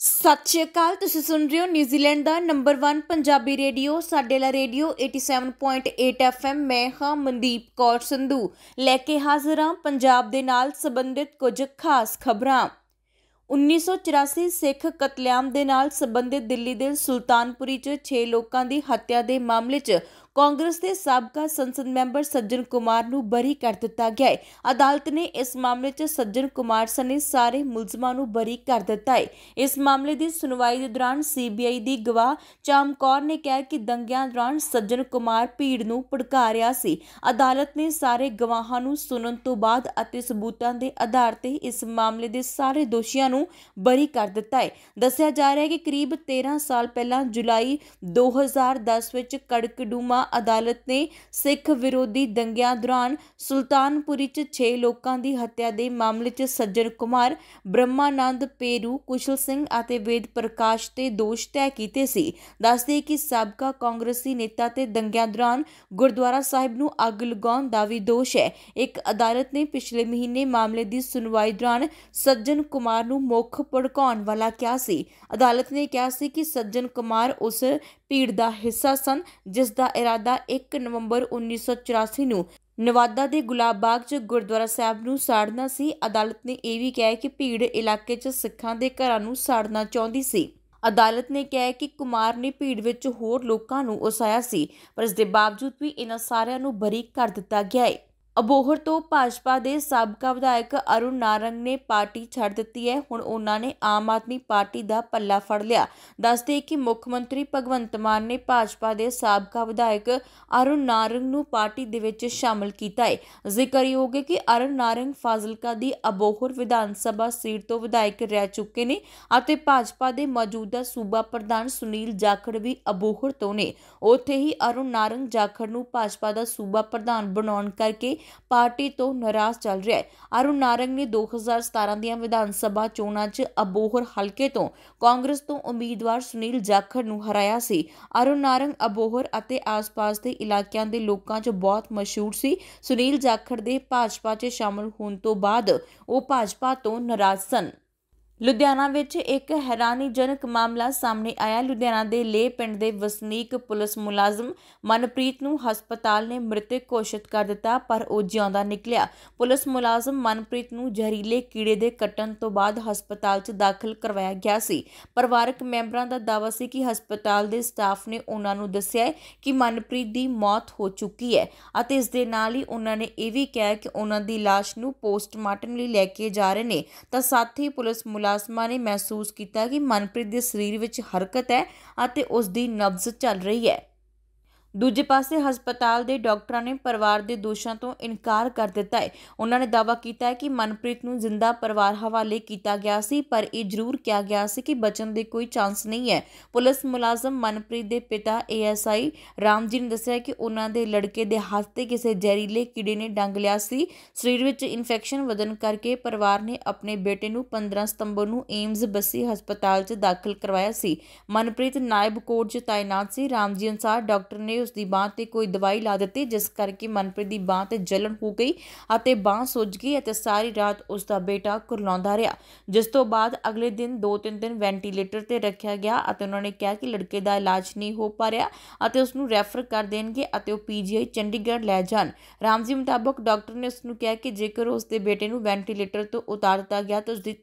ਸਤਿ ਸ਼੍ਰੀ ਅਕਾਲ ਤੁਸੀਂ ਸੁਣ ਰਹੇ ਹੋ ਨਿਊਜ਼ੀਲੈਂਡ ਦਾ ਨੰਬਰ 1 ਪੰਜਾਬੀ ਰੇਡੀਓ ਸਾਡੇ ਲਾ ਰੇਡੀਓ 87.8 ਐਫਐਮ ਮੈਂ ਹਾਂ ਮਨਦੀਪ ਕੌਰ ਸੰਧੂ ਲੈ ਕੇ ਹਾਜ਼ਰ ਹਾਂ ਪੰਜਾਬ ਦੇ ਨਾਲ ਸੰਬੰਧਿਤ ਕੁਝ ਖਾਸ ਖਬਰਾਂ 1984 ਸਿੱਖ ਕਤਲੇਆਮ ਦੇ ਨਾਲ ਸੰਬੰਧਿਤ ਦਿੱਲੀ ਦੇ ਸੁਲਤਾਨਪੁਰੀ 'ਚ 6 ਲੋਕਾਂ ਦੀ ਹੱਤਿਆ ਦੇ ਮਾਮਲੇ 'ਚ ਕਾਂਗਰਸ ਦੇ ਸਾਬਕਾ ਸੰਸਦ ਮੈਂਬਰ ਸੱਜਣ ਕੁਮਾਰ ਨੂੰ ਬਰੀ ਕਰ ਦਿੱਤਾ ਗਿਆ ਹੈ ਅਦਾਲਤ ਨੇ ਇਸ ਮਾਮਲੇ 'ਚ ਸੱਜਣ ਕੁਮਾਰ ਸਣੇ ਸਾਰੇ ਮੁਲਜ਼ਮਾਂ ਨੂੰ ਬਰੀ ਕਰ ਦਿੱਤਾ ਹੈ ਇਸ ਮਾਮਲੇ ਦੀ ਸੁਣਵਾਈ ਦੇ ਦੌਰਾਨ ਸੀਬੀਆਈ ਦੀ ਗਵਾਹ ਚਾਮਕੌਰ ਨੇ ਕਿਹਾ ਕਿ ਦੰਗਿਆਂ ਦੌਰਾਨ ਸੱਜਣ ਕੁਮਾਰ ਭੀੜ ਨੂੰ ਭੜਕਾ ਰਿਹਾ ਸੀ ਅਦਾਲਤ ਨੇ ਸਾਰੇ ਗਵਾਹਾਂ ਨੂੰ ਸੁਣਨ ਤੋਂ ਬਾਅਦ ਅਤੇ ਸਬੂਤਾਂ ਦੇ ਆਧਾਰ ਤੇ ਇਸ ਮਾਮਲੇ ਦੇ ਸਾਰੇ ਦੋਸ਼ੀਆਂ ਨੂੰ ਬਰੀ ਕਰ ਦਿੱਤਾ ਹੈ ਦੱਸਿਆ ਜਾ ਰਿਹਾ ਹੈ ਕਿ ਕਰੀਬ 13 ਸਾਲ ਪਹਿਲਾਂ ਜੁਲਾਈ 2010 ਵਿੱਚ ਕੜਕਡੂਮਾ ਅਦਾਲਤ ਨੇ ਸਿੱਖ ਵਿਰੋਧੀ ਦੰਗਿਆਂ ਦੌਰਾਨ ਸੁਲਤਾਨਪੁਰੀ 'ਚ 6 ਲੋਕਾਂ ਦੀ ਹੱਤਿਆ ਦੇ ਮਾਮਲੇ 'ਚ ਸੱਜਣ ਕੁਮਾਰ ਬ੍ਰਹਮਾਨੰਦ ਪੇਰੂ ਕੁਸ਼ਲ ਸਿੰਘ ਅਤੇ ਵੇਦ ਪ੍ਰਕਾਸ਼ ਤੇ ਦੋਸ਼ ਤੈਅ ਕੀਤੇ ਸੀ ਦੱਸਦੇ ਕਿ ਸਾਬਕਾ ਕਾਂਗਰਸੀ ਨੇਤਾ ਤੇ ਦੰਗਿਆਂ ਦੌਰਾਨ ਗੁਰਦੁਆਰਾ ਸਾਹਿਬ ਨੂੰ ਅੱਗ ਲਗਾਉਣ ਦਾ ਵੀ ਦੋਸ਼ ਹੈ ਇੱਕ ਅਦਾਲਤ ਨੇ ਪਿਛਲੇ ਮਹੀਨੇ ਮਾਮਲੇ ਦੀ ਸੁਣਵਾਈ ਦੌਰਾਨ ਸੱਜਣ ਕੁਮਾਰ ਨੂੰ ਮੁੱਖ ਪੜਕਾਉਣ ਵਾਲਾ ਕਿਹਾ ਸੀ ਅਦਾਲਤ ਨੇ ਕਿਹਾ ਸੀ ਕਿ ਸੱਜਣ ਕੁਮਾਰ ਉਸ ਭੀੜ ਦਾ ਹਿੱਸਾ ਸਨ ਜਿਸ ਦਾ ਇਰਾਦਾ 1 ਨਵੰਬਰ 1984 ਨੂੰ ਨਵਾਦਾ ਦੇ ਗੁਲਾਬ ਬਾਗ 'ਚ ਗੁਰਦੁਆਰਾ ਸਾਹਿਬ ਨੂੰ ਸਾੜਨਾ ਸੀ ਅਦਾਲਤ ਨੇ ਇਹ ਵੀ ਕਿਹਾ ਕਿ ਭੀੜ ਇਲਾਕੇ 'ਚ ਸਿੱਖਾਂ ਦੇ ਘਰਾਂ ਨੂੰ ਸਾੜਨਾ ਚਾਹੁੰਦੀ ਸੀ ਅਦਾਲਤ ਨੇ ਕਿਹਾ ਕਿ ਕੁਮਾਰ ਨੇ ਭੀੜ ਵਿੱਚ ਹੋਰ ਲੋਕਾਂ ਨੂੰ ਉਸਾਇਆ ਸੀ ਪਰ ਇਸ ਦੇ ਬਾਵਜੂਦ ਵੀ ਇਹਨਾਂ ਸਾਰਿਆਂ ਨੂੰ ਬਰੀ ਕਰ ਦਿੱਤਾ ਗਿਆ ਹੈ ਅਬੋਹਰ ਤੋਂ ਭਾਜਪਾ ਦੇ ਸਾਬਕਾ ਵਿਧਾਇਕ ਅਰੁਣ ਨਾਰੰਗ ਨੇ ਪਾਰਟੀ ਛੱਡ ਦਿੱਤੀ ਹੈ ਹੁਣ ਉਹਨਾਂ ਨੇ ਆਮ ਆਦਮੀ ਪਾਰਟੀ ਦਾ ਪੱਲਾ ਫੜ ਲਿਆ ਦੱਸਦੇ ਕਿ ਮੁੱਖ ਮੰਤਰੀ ਭਗਵੰਤ ਮਾਨ ਨੇ ਭਾਜਪਾ ਦੇ ਸਾਬਕਾ ਵਿਧਾਇਕ ਅਰੁਣ ਨਾਰੰਗ ਨੂੰ ਪਾਰਟੀ ਦੇ ਵਿੱਚ ਸ਼ਾਮਲ ਕੀਤਾ ਹੈ ਜ਼ਿਕਰਯੋਗ ਹੈ ਕਿ ਅਰੁਣ ਨਾਰੰਗ ਫਾਜ਼ਿਲਕਾ ਦੀ ਅਬੋਹਰ ਵਿਧਾਨ ਸਭਾ ਸੀਟ ਤੋਂ ਵਿਧਾਇਕ ਰਹਿ ਚੁੱਕੇ ਨੇ ਅਤੇ ਭਾਜਪਾ ਦੇ ਮੌਜੂਦਾ ਸੂਬਾ ਪ੍ਰਧਾਨ ਸੁਨੀਲ ਜਾਖੜ ਵੀ ਅਬੋਹਰ ਤੋਂ ਨੇ ਉੱਥੇ ਹੀ ਅਰੁਣ ਨਾਰੰਗ ਜਾਖੜ ਨੂੰ ਭਾਜਪਾ ਦਾ ਸੂਬਾ ਪ੍ਰਧਾਨ ਬਣਾਉਣ ਕਰਕੇ ਪਾਰਟੀ ਤੋਂ ਨਾਰਾਜ਼ ਚੱਲ ਰਿਹਾ ਹੈ ਅਰੁਣ ਨਾਰੰਗ ਨੇ 2017 ਦੀਆਂ ਵਿਧਾਨ ਸਭਾ ਚੋਣਾਂ 'ਚ ਅਬੋਹਰ ਹਲਕੇ ਤੋਂ ਕਾਂਗਰਸ ਤੋਂ ਉਮੀਦਵਾਰ ਸੁਨੀਲ ਜਾਖੜ ਨੂੰ ਹਰਾਇਆ ਸੀ ਅਰੁਣ ਨਾਰੰਗ ਅਬੋਹਰ ਅਤੇ ਆਸ-ਪਾਸ ਦੇ ਇਲਾਕਿਆਂ ਦੇ ਲੋਕਾਂ 'ਚ ਬਹੁਤ ਮਸ਼ਹੂਰ ਸੀ ਸੁਨੀਲ ਜਾਖੜ ਦੇ ਭਾਜਪਾ 'ਚ ਸ਼ਾਮਲ ਹੋਣ ਤੋਂ ਬਾਅਦ ਉਹ ਭਾਜਪਾ ਤੋਂ ਨਾਰਾਜ਼ ਸਨ ਲੁਧਿਆਣਾ ਵਿੱਚ ਇੱਕ ਹੈਰਾਨੀਜਨਕ ਮਾਮਲਾ ਸਾਹਮਣੇ ਆਇਆ ਲੁਧਿਆਣਾ ਦੇ ਲੇ ਪਿੰਡ ਦੇ ਵਸਨੀਕ ਪੁਲਿਸ ਮੁਲਾਜ਼ਮ ਮਨਪ੍ਰੀਤ ਨੂੰ ਹਸਪਤਾਲ ਨੇ ਮ੍ਰਿਤਕ ਘੋਸ਼ਿਤ ਕਰ ਦਿੱਤਾ ਪਰ ਉਹ ਜਿਉਂਦਾ ਨਿਕਲਿਆ ਪੁਲਿਸ ਮੁਲਾਜ਼ਮ ਮਨਪ੍ਰੀਤ ਨੂੰ ਜ਼ਹਿਰੀਲੇ ਕੀੜੇ ਦੇ ਕੱਟਣ ਤੋਂ ਬਾਅਦ ਹਸਪਤਾਲ 'ਚ ਦਾਖਲ ਕਰਵਾਇਆ ਗਿਆ ਸੀ ਪਰਿਵਾਰਕ ਮੈਂਬਰਾਂ ਦਾ ਦਾਅਵਾ ਸੀ ਕਿ ਹਸਪਤਾਲ ਦੇ ਸਟਾਫ ਨੇ ਉਹਨਾਂ ਨੂੰ ਦੱਸਿਆ ਕਿ ਮਨਪ੍ਰੀਤ ਦੀ ਮੌਤ ਹੋ ਚੁੱਕੀ ਹੈ ਅਤੇ ਇਸ ਦੇ ਨਾਲ ਹੀ ਉਹਨਾਂ ਨੇ ਇਹ ਵੀ ਕਿਹਾ ਕਿ ਉਹਨਾਂ ਦੀ ਲਾਸ਼ ਨੂੰ ਪੋਸਟਮਾਰਟਮ ਲਈ ਲੈ ਕੇ ਜਾ ਰਹੇ ਨੇ ਤਾਂ ਸਾਥੀ ਪੁਲਿਸ ਮੁਲਾਜ਼ਮ ਮੁਲਾਜ਼ਮਾਂ ਨੇ ਮਹਿਸੂਸ ਕੀਤਾ ਕਿ ਮਨਪ੍ਰੀਤ ਦੇ ਸਰੀਰ ਵਿੱਚ ਹਰਕਤ ਹੈ ਅਤੇ ਉਸ ਦੀ ਨਬਜ਼ ਚੱਲ ਰਹੀ ਹੈ ਦੂਜੇ ਪਾਸੇ ਹਸਪਤਾਲ ਦੇ ਡਾਕਟਰਾਂ ਨੇ ਪਰਿਵਾਰ ਦੇ ਦੋਸ਼ਾਂ ਤੋਂ ਇਨਕਾਰ ਕਰ ਦਿੱਤਾ ਹੈ ਉਹਨਾਂ ਨੇ ਦਾਅਵਾ ਕੀਤਾ ਹੈ ਕਿ ਮਨਪ੍ਰੀਤ ਨੂੰ ਜ਼ਿੰਦਾ ਪਰਿਵਾਰ ਹਵਾਲੇ ਕੀਤਾ ਗਿਆ ਸੀ ਪਰ ਇਹ ਜ਼ਰੂਰ ਕਿਹਾ ਗਿਆ ਸੀ ਕਿ ਬਚਣ ਦੇ ਕੋਈ ਚਾਂਸ ਨਹੀਂ ਹੈ ਪੁਲਿਸ ਮੁਲਾਜ਼ਮ ਮਨਪ੍ਰੀਤ ਦੇ ਪਿਤਾ ਏਐਸਆਈ ਰਾਮਜੀਨ ਨੇ ਦੱਸਿਆ ਕਿ ਉਹਨਾਂ ਦੇ ਲੜਕੇ ਦੇ ਹੱਥ ਤੇ ਕਿਸੇ ਜ਼ਹਿਰੀਲੇ ਕੀੜੇ ਨੇ ਡੰਗ ਲਿਆ ਸੀ ਸਰੀਰ ਵਿੱਚ ਇਨਫੈਕਸ਼ਨ ਵਧਣ ਕਰਕੇ ਪਰਿਵਾਰ ਨੇ ਆਪਣੇ ਬੇਟੇ ਨੂੰ 15 ਸਤੰਬਰ ਨੂੰ ਏਮਜ਼ ਬੱਸੀ ਹਸਪਤਾਲ 'ਚ ਦਾਖਲ ਕਰਵਾਇਆ ਸੀ ਮਨਪ੍ਰੀਤ ਨਾਇਬ ਕੋਰਟ 'ਚ ਤਾਇਨਾਤ ਸੀ ਰਾਮਜੀਨ ਸਾਹਿਬ ਡਾਕਟਰ ਨੇ ਨੇ ਉਸ ਦੀ ਬਾਹ ਤੇ ਕੋਈ ਦਵਾਈ ਲਾ ਦਿੱਤੀ ਜਿਸ ਕਰਕੇ ਮਨਪ੍ਰੀਤ ਦੀ ਬਾਹ ਤੇ ਜਲਣ ਹੋ ਗਈ ਅਤੇ ਬਾਹ ਸੁੱਜ ਗਈ ਅਤੇ ਸਾਰੀ ਰਾਤ ਉਸ ਦਾ ਬੇਟਾ ਕੁਰਲਾਉਂਦਾ ਰਿਹਾ ਜਿਸ ਤੋਂ ਬਾਅਦ ਅਗਲੇ ਦਿਨ 2-3 ਦਿਨ ਵੈਂਟੀਲੇਟਰ ਤੇ ਰੱਖਿਆ ਗਿਆ ਅਤੇ ਉਹਨਾਂ ਨੇ ਕਿਹਾ ਕਿ ਲੜਕੇ ਦਾ ਇਲਾਜ ਨਹੀਂ ਹੋ ਪਾ ਰਿਹਾ ਅਤੇ ਉਸ ਨੂੰ ਰੈਫਰ ਕਰ ਦੇਣਗੇ ਅਤੇ ਉਹ ਪੀਜੀਆਈ ਚੰਡੀਗੜ੍ਹ ਲੈ ਜਾਣ ਰਾਮਜੀ ਮੁਤਾਬਕ ਡਾਕਟਰ ਨੇ ਉਸ ਨੂੰ ਕਿਹਾ ਕਿ ਜੇਕਰ ਉਸ ਦੇ ਬੇਟੇ ਨੂੰ ਵੈਂਟੀਲੇਟਰ ਤੋਂ ਉਤਾਰ ਦਿੱਤਾ ਗਿਆ ਤਾਂ ਉਸ ਦੀ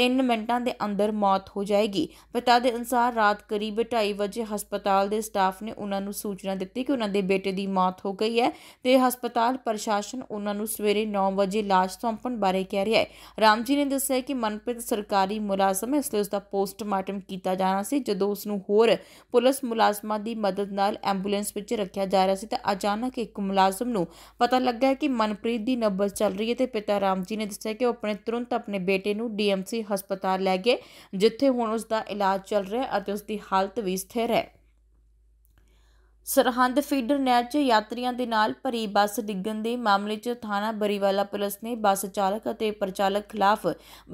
3 ਮਿੰਟਾਂ ਦੇ ਅੰਦਰ ਮੌਤ ਹੋ ਜਾਏਗੀ ਪਤਾ ਦੇ ਅਨੁਸਾਰ ਰਾਤ ਕਰੀਬ 2:30 ਵਜੇ ਹਸਪਤਾਲ ਦੇ ਸਟਾਫ ਨੇ ਉਹਨਾਂ ਨੂੰ ਸੂਚਨਾ ਦਿੱਤੀ ਕਿ ਉਹਨਾਂ ਦੇ ਬੇਟੇ ਦੀ ਮੌਤ ਹੋ ਗਈ ਹੈ ਤੇ ਹਸਪਤਾਲ ਪ੍ਰਸ਼ਾਸਨ ਉਹਨਾਂ ਨੂੰ ਸਵੇਰੇ 9 ਵਜੇ ਲਾਸ਼ ਸੌਂਪਣ ਬਾਰੇ ਕਹਿ ਰਿਹਾ ਹੈ ਰਾਮ ਜੀ ਨੇ ਦੱਸਿਆ ਕਿ ਮਨਪ੍ਰੀਤ ਸਰਕਾਰੀ ਮੁਲਾਜ਼ਮ ਹੈ ਇਸ ਲਈ ਉਸ ਦਾ ਪੋਸਟਮਾਰਟਮ ਕੀਤਾ ਜਾਣਾ ਸੀ ਜਦੋਂ ਉਸ ਨੂੰ ਹੋਰ ਪੁਲਿਸ ਮੁਲਾਜ਼ਮਾਂ ਦੀ ਮਦਦ ਨਾਲ ਐਂਬੂਲੈਂਸ ਵਿੱਚ ਰੱਖਿਆ ਜਾ ਰਿਹਾ ਸੀ ਤਾਂ ਅਚਾਨਕ ਇੱਕ ਮੁਲਾਜ਼ਮ ਨੂੰ ਪਤਾ ਲੱਗਾ ਕਿ ਮਨਪ੍ਰੀਤ ਦੀ ਨਬਜ਼ ਚੱਲ ਰਹੀ ਹੈ ਤੇ ਪਿਤਾ ਰਾਮ ਜੀ ਨੇ ਦੱਸਿਆ ਕਿ ਉਹ ਆਪਣੇ ਤੁਰੰਤ ਆਪਣੇ ਬੇਟੇ ਨੂੰ ਡੀਐਮਸੀ ਹਸਪਤਾਲ ਲੈ ਗਏ ਜਿੱਥੇ ਹੁਣ ਉਸ ਦਾ ਇਲਾਜ ਚੱਲ ਰਿਹਾ ਅਤੇ ਉਸ ਦੀ ਹਾਲਤ ਵੀ ਸਥਿਰ ਹੈ ਸਰਹੰਦ ਫੀਡਰ ਨਹਿਰ 'ਚ ਯਾਤਰੀਆਂ ਦੇ ਨਾਲ ਭਰੀ ਬੱਸ ਡਿੱਗਣ ਦੇ ਮਾਮਲੇ 'ਚ ਥਾਣਾ ਬਰੀਵਾਲਾ ਪੁਲਿਸ ਨੇ ਬੱਸ ਚਾਲਕ ਅਤੇ ਪ੍ਰਚਾਲਕ ਖਿਲਾਫ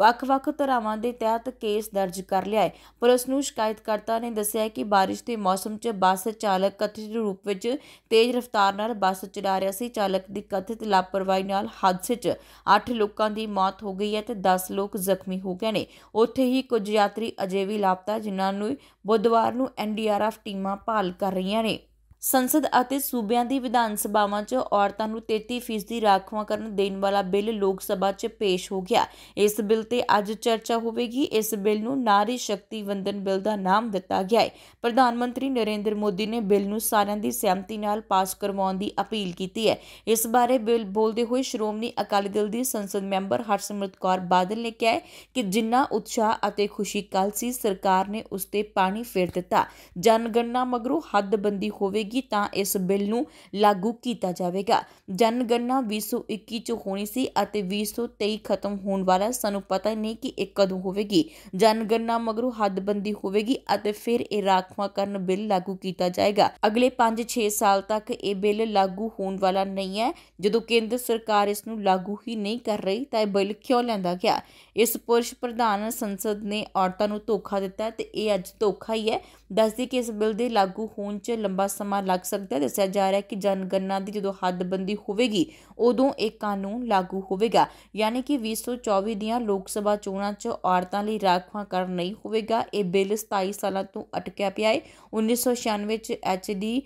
ਵੱਖ-ਵੱਖ ਧਾਰਾਵਾਂ ਦੇ ਤਹਿਤ ਕੇਸ ਦਰਜ ਕਰ ਲਿਆ ਹੈ ਪੁਲਿਸ ਨੂੰ ਸ਼ਿਕਾਇਤਕਰਤਾ ਨੇ ਦੱਸਿਆ ਕਿ ਬਾਰਿਸ਼ ਦੇ ਮੌਸਮ 'ਚ ਬੱਸ ਚਾਲਕ ਕਥਿਤ ਰੂਪ ਵਿੱਚ ਤੇਜ਼ ਰਫ਼ਤਾਰ ਨਾਲ ਬੱਸ ਚਲਾ ਰਿਹਾ ਸੀ ਚਾਲਕ ਦੀ ਕਥਿਤ ਲਾਪਰਵਾਹੀ ਨਾਲ ਹਾਦਸੇ 'ਚ 8 ਲੋਕਾਂ ਦੀ ਮੌਤ ਹੋ ਗਈ ਹੈ ਤੇ 10 ਲੋਕ ਜ਼ਖਮੀ ਹੋ ਗਏ ਨੇ ਉੱਥੇ ਹੀ ਕੁਝ ਯਾਤਰੀ ਅਜੇ ਵੀ ਲਾਪਤਾ ਜਿਨ੍ਹਾਂ ਨੂੰ ਬੁੱਧਵਾਰ ਨੂੰ ਐਨਡੀਆਰਐਫ ਟੀਮਾਂ ਭਾਲ ਕਰ ਰਹੀਆਂ ਨੇ ਸੰਸਦ ਅਤੇ ਸੂਬਿਆਂ ਦੀ ਵਿਧਾਨ ਸਭਾਵਾਂ 'ਚ ਔਰਤਾਂ ਨੂੰ 33% ਦੀ ਰਾਖਵਾਂਕਰਨ ਕਰਨ ਦੇਣ ਵਾਲਾ ਬਿੱਲ ਲੋਕ ਸਭਾ 'ਚ ਪੇਸ਼ ਹੋ ਗਿਆ ਇਸ ਬਿੱਲ ਤੇ ਅੱਜ ਚਰਚਾ ਹੋਵੇਗੀ ਇਸ ਬਿੱਲ ਨੂੰ ਨਾਰੀ ਸ਼ਕਤੀ ਵੰਦਨ ਬਿੱਲ ਦਾ ਨਾਮ ਦਿੱਤਾ ਗਿਆ ਹੈ ਪ੍ਰਧਾਨ ਮੰਤਰੀ ਨਰਿੰਦਰ ਮੋਦੀ ਨੇ ਬਿੱਲ ਨੂੰ ਸਾਰਿਆਂ ਦੀ ਸਹਿਮਤੀ ਨਾਲ ਪਾਸ ਕਰਵਾਉਣ ਦੀ ਅਪੀਲ ਕੀਤੀ ਹੈ ਇਸ ਬਾਰੇ ਬਿੱਲ ਬੋਲਦੇ ਹੋਏ ਸ਼੍ਰੋਮਣੀ ਅਕਾਲੀ ਦਲ ਦੀ ਸੰਸਦ ਮੈਂਬਰ ਹਰਸਿਮਰਤ ਕੌਰ ਬਾਦਲ ਨੇ ਕਿਹਾ ਕਿ ਜਿੰਨਾ ਉਤਸ਼ਾਹ ਅਤੇ ਖੁਸ਼ੀ ਕੱਲ ਸੀ ਸਰਕਾਰ ਨੇ ਉਸ ਤੇ ਪਾਣੀ ਫੇਰ ਦਿੱਤਾ ਜਨਗਣਨਾ ਮਗਰੋਂ ਹੱਦਬੰਦੀ ਹੋਵੇਗੀ ਹੋਵੇਗੀ ਤਾਂ ਇਸ ਬਿੱਲ ਨੂੰ ਲਾਗੂ ਕੀਤਾ ਜਾਵੇਗਾ ਜਨਗਣਨਾ 2021 ਚ ਹੋਣੀ ਸੀ ਅਤੇ 2023 ਖਤਮ ਹੋਣ ਵਾਲਾ ਸਾਨੂੰ ਪਤਾ ਨਹੀਂ ਕਿ ਇਹ ਕਦੋਂ ਹੋਵੇਗੀ ਜਨਗਣਨਾ ਮਗਰੋਂ ਹੱਦਬੰਦੀ ਹੋਵੇਗੀ ਅਤੇ ਫਿਰ ਇਹ ਰਾਖਵਾ ਕਰਨ ਬਿੱਲ ਲਾਗੂ ਕੀਤਾ ਜਾਏਗਾ ਅਗਲੇ 5-6 ਸਾਲ ਤੱਕ ਇਹ ਬਿੱਲ ਲਾਗੂ ਹੋਣ ਵਾਲਾ ਨਹੀਂ ਹੈ ਜਦੋਂ ਕੇਂਦਰ ਸਰਕਾਰ ਇਸ ਨੂੰ ਲਾਗੂ ਹੀ ਨਹੀਂ ਕਰ ਰਹੀ ਤਾਂ ਇਹ ਬਿੱਲ ਕਿਉਂ ਲੈਂਦਾ ਗਿਆ ਇਸ ਪੁਰਸ਼ ਪ੍ਰਧਾਨ ਸੰਸਦ ਨੇ ਔਰਤਾਂ ਨੂੰ ਧੋਖਾ ਦਿੱਤਾ ਤੇ ਇਹ ਅੱਜ ਧੋਖਾ ਹੀ ਹੈ ਦੱਸਦੀ ਕਿ ਇਸ ਬਿੱਲ ਦੇ ਲਾਗੂ ਹੋਣ 'ਚ ਲੰਬਾ ਸਮਾਂ ਲੱਗ ਸਕਦਾ ਹੈ ਦੱਸਿਆ ਜਾ ਰਿਹਾ ਹੈ ਕਿ ਜਨਗਣਨਾ ਦੀ ਜਦੋਂ ਹੱਦਬੰਦੀ ਹੋਵੇਗੀ ਉਦੋਂ ਇਹ ਕਾਨੂੰਨ ਲਾਗੂ ਹੋਵੇਗਾ ਯਾਨੀ ਕਿ 2024 ਦੀਆਂ ਲੋਕ ਸਭਾ ਚੋਣਾਂ 'ਚ ਔਰਤਾਂ ਲਈ ਰਾਖਵਾਂ ਕਰ ਨਹੀਂ ਹੋਵੇਗਾ ਇਹ ਬਿੱਲ 27 ਸਾਲਾਂ ਤੋਂ ਅਟਕਿਆ ਪਿਆ ਹੈ 1996 'ਚ ਐਚਡੀ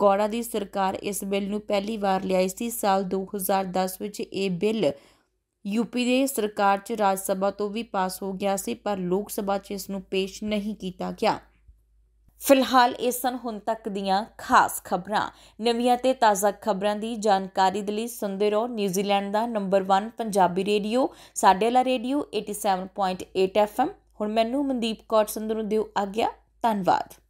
ਗੌੜਾ ਦੀ ਸਰਕਾਰ ਇਸ ਬਿੱਲ ਨੂੰ ਪਹਿਲੀ ਵਾਰ ਲਿਆਈ ਸੀ ਸਾਲ 2010 ਵਿੱਚ ਇਹ ਬਿੱਲ ਯੂਪੀ ਦੇ ਸਰਕਾਰ 'ਚ ਰਾਜ ਸਭਾ ਤੋਂ ਵੀ ਪਾਸ ਹੋ ਗਿਆ ਸੀ ਪਰ ਲੋਕ ਸਭਾ 'ਚ ਇਸ ਨੂੰ ਪੇਸ਼ ਨਹੀਂ ਕੀਤਾ ਗਿਆ ਫਿਲਹਾਲ ਇਸ ਸਨ ਹੁਣ ਤੱਕ ਦੀਆਂ ਖਾਸ ਖਬਰਾਂ ਨਵੀਆਂ ਤੇ ਤਾਜ਼ਾ ਖਬਰਾਂ ਦੀ ਜਾਣਕਾਰੀ ਦੇ ਲਈ ਸੁਣਦੇ ਰਹੋ ਨਿਊਜ਼ੀਲੈਂਡ ਦਾ ਨੰਬਰ 1 ਪੰਜਾਬੀ ਰੇਡੀਓ ਸਾਡੇ ਵਾਲਾ ਰੇਡੀਓ 87.8 ਐਫਐਮ ਹੁਣ ਮੈਨੂੰ ਮਨਦੀਪ ਕੌਰ ਸੰਧੂ ਨੂੰ ਦਿਓ ਆਗਿਆ ਧੰਨਵਾਦ